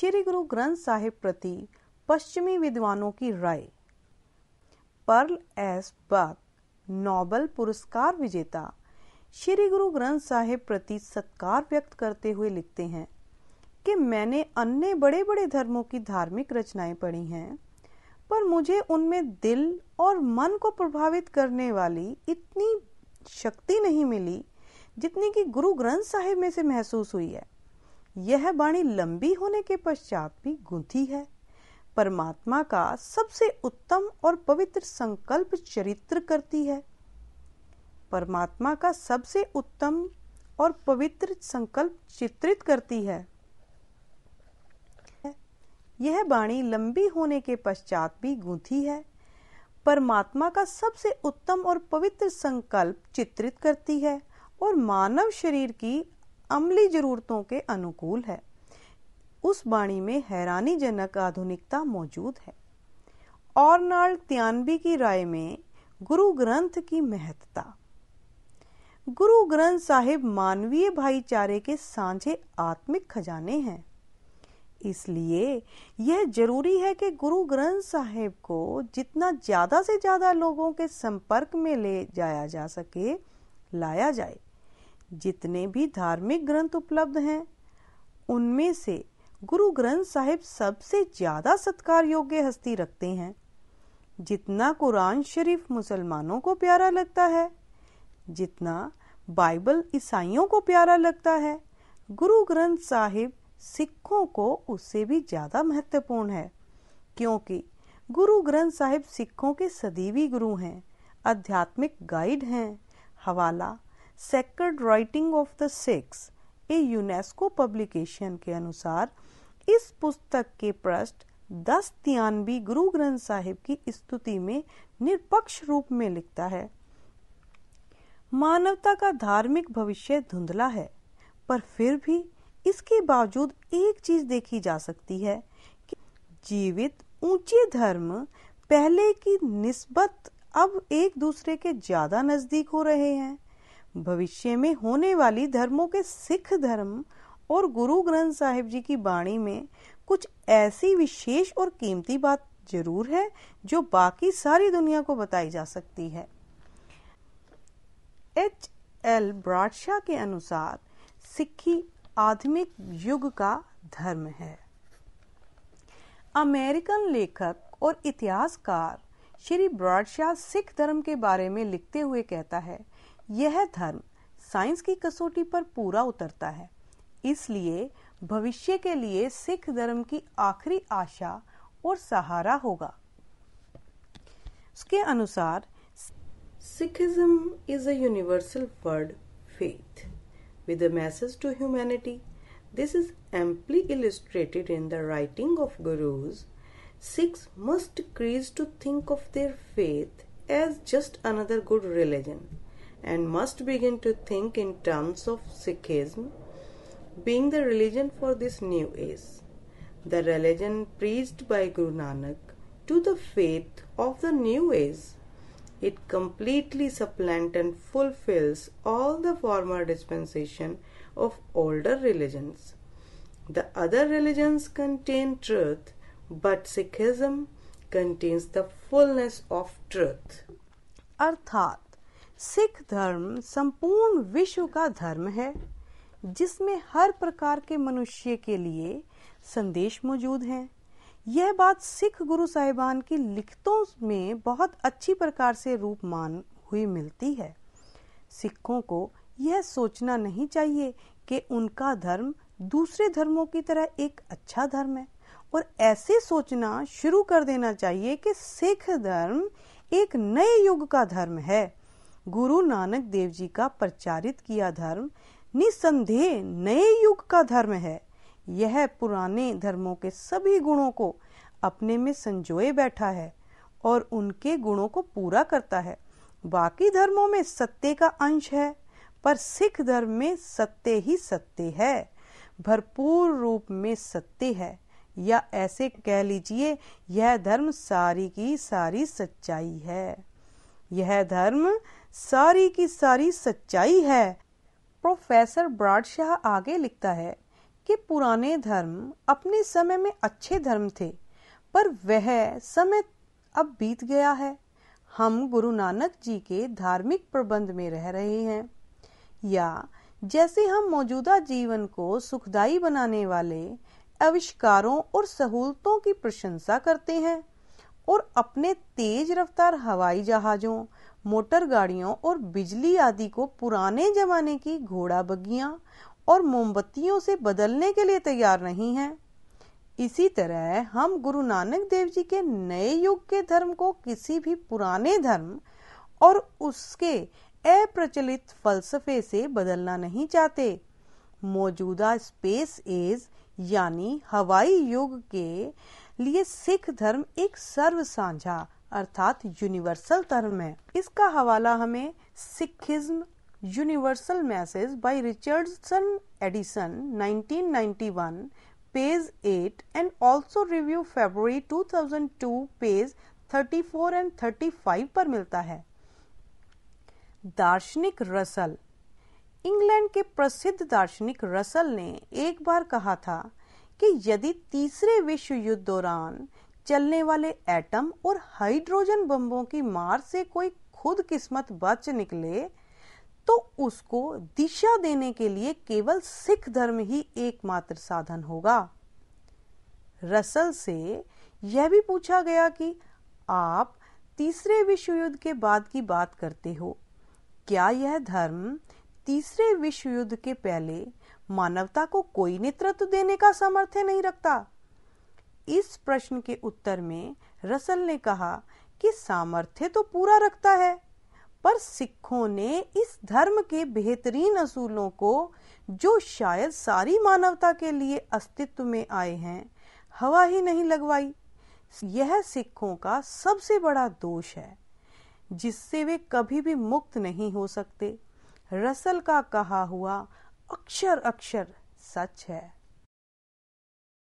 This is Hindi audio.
श्री गुरु ग्रंथ साहिब प्रति पश्चिमी विद्वानों की राय पर्ल एस बक नोबल पुरस्कार विजेता श्री गुरु ग्रंथ साहिब प्रति सत्कार व्यक्त करते हुए लिखते हैं कि मैंने अन्य बड़े बड़े धर्मों की धार्मिक रचनाएं पढ़ी हैं पर मुझे उनमें दिल और मन को प्रभावित करने वाली इतनी शक्ति नहीं मिली जितनी कि गुरु ग्रंथ साहिब में से महसूस हुई है यह वाणी लंबी होने के पश्चात भी गुंथी है परमात्मा का सबसे उत्तम और पवित्र संकल्प चरित्र करती है परमात्मा का सबसे उत्तम और पवित्र संकल्प चित्रित करती है यह बाणी लंबी होने के पश्चात भी गुंथी है परमात्मा का सबसे उत्तम और पवित्र संकल्प चित्रित करती है और मानव शरीर की अमली जरूरतों के अनुकूल है उस बाणी में हैरानीजनक आधुनिकता मौजूद है ऑर्नाल्ड त्यानबी की राय में गुरु ग्रंथ की महत्ता गुरु ग्रंथ साहिब मानवीय भाईचारे के सांझे आत्मिक खजाने हैं इसलिए यह जरूरी है कि गुरु ग्रंथ साहिब को जितना ज्यादा से ज्यादा लोगों के संपर्क में ले जाया जा सके लाया जाए जितने भी धार्मिक ग्रंथ उपलब्ध हैं उनमें से गुरु ग्रंथ साहिब सबसे ज्यादा सत्कार योग्य हस्ती रखते हैं जितना कुरान शरीफ मुसलमानों को प्यारा लगता है जितना बाइबल ईसाइयों को प्यारा लगता है गुरु ग्रंथ साहिब सिखों को उससे भी ज्यादा महत्वपूर्ण है क्योंकि गुरु ग्रंथ साहिब सिखों के सदीवी गुरु हैं आध्यात्मिक गाइड हैं हवाला sacred writing of the Sikhs a UNESCO publication के अनुसार इस पुस्तक के पृष्ठ दस तियानबी गुरु ग्रंथ साहिब की स्तुति में निरपक्ष रूप में लिखता है मानवता का धार्मिक भविष्य धुंधला है पर फिर भी इसके बावजूद एक चीज देखी जा सकती है कि जीवित ऊंचे धर्म पहले की निस्बत अब एक दूसरे के ज्यादा नजदीक हो रहे हैं भविष्य में होने वाली धर्मों के सिख धर्म और गुरु ग्रंथ साहिब जी की बाणी में कुछ ऐसी विशेष और कीमती बात जरूर है जो बाकी सारी दुनिया को बताई जा सकती है एच एल ब्राडशाह के अनुसार सिक्खी आधुनिक युग का धर्म है अमेरिकन लेखक और इतिहासकार श्री ब्राडशाह सिख धर्म के बारे में लिखते हुए कहता है यह धर्म साइंस की कसौटी पर पूरा उतरता है इसलिए भविष्य के लिए सिख धर्म की आखिरी आशा और सहारा होगा उसके अनुसार Sikhism is a universal world faith with a message to humanity this is amply illustrated in the writing of gurus Sikhs must क्रीज to think of their faith as just another good religion and must begin to think in terms of Sikhism being the religion for this new age, the religion preached by Guru Nanak to the faith of the new age. It completely supplants and fulfills all the former dispensation of older religions. The other religions contain truth, but Sikhism contains the fullness of truth. अर्थात सिख धर्म संपूर्ण विश्व का धर्म है जिसमें हर प्रकार के मनुष्य के लिए संदेश मौजूद हैं यह बात सिख गुरु साहिबान की लिखतों में बहुत अच्छी प्रकार से रूप मान हुई मिलती है सिखों को यह सोचना नहीं चाहिए कि उनका धर्म दूसरे धर्मों की तरह एक अच्छा धर्म है और ऐसे सोचना शुरू कर देना चाहिए कि सिख धर्म एक नए युग का धर्म है गुरु नानक देव जी का प्रचारित किया धर्म निसंदेह नए युग का धर्म है यह पुराने धर्मों के सभी गुणों को अपने में संजोए बैठा है और उनके गुणों को पूरा करता है बाकी धर्मों में सत्य का अंश है पर सिख धर्म में सत्य ही सत्य है भरपूर रूप में सत्य है या ऐसे कह लीजिए यह धर्म सारी की सारी सच्चाई है यह धर्म सारी की सारी सच्चाई है प्रोफेसर ब्राडशाह आगे लिखता है कि पुराने धर्म अपने समय में अच्छे धर्म थे पर वह समय अब बीत गया है हम गुरु नानक जी के धार्मिक प्रबंध में रह रहे हैं या जैसे हम मौजूदा जीवन को सुखदायी बनाने वाले अविष्कारों और सहूलतों की प्रशंसा करते हैं और अपने तेज रफ्तार हवाई जहाजों मोटर गाड़ियों और बिजली आदि को पुराने जमाने की घोड़ा बग्गियां और मोमबत्तियों से बदलने के लिए तैयार नहीं है इसी तरह हम गुरु नानक देव जी के नए युग के धर्म को किसी भी पुराने धर्म और उसके अप्रचलित फलसफे से बदलना नहीं चाहते मौजूदा स्पेस एज यानी हवाई युग के लिए सिख धर्म एक सर्व साझा अर्थात यूनिवर्सल धर्म है इसका हवाला हमें Sikhism universal message by Richardson Edison 1991 page 8 and also review फरवरी 2002 पेज 34 एंड 35 पर मिलता है दार्शनिक रसल इंग्लैंड के प्रसिद्ध दार्शनिक रसल ने एक बार कहा था कि यदि तीसरे विश्व युद्ध दौरान चलने वाले एटम और हाइड्रोजन बम्बों की मार से कोई खुद किस्मत बच निकले तो उसको दिशा देने के लिए केवल सिख धर्म ही एकमात्र साधन होगा रसल से यह भी पूछा गया कि आप तीसरे विश्व युद्ध के बाद की बात करते हो क्या यह धर्म तीसरे विश्व युद्ध के पहले मानवता को कोई नेतृत्व देने का सामर्थ्य नहीं रखता इस प्रश्न के उत्तर में रसल ने कहा कि सामर्थ्य तो पूरा रखता है पर सिखों ने इस धर्म के बेहतरीन असूलों को जो शायद सारी मानवता के लिए अस्तित्व में आए हैं हवा ही नहीं लगवाई यह सिखों का सबसे बड़ा दोष है जिससे वे कभी भी मुक्त नहीं हो सकते रसल का कहा हुआ अक्षर अक्षर सच है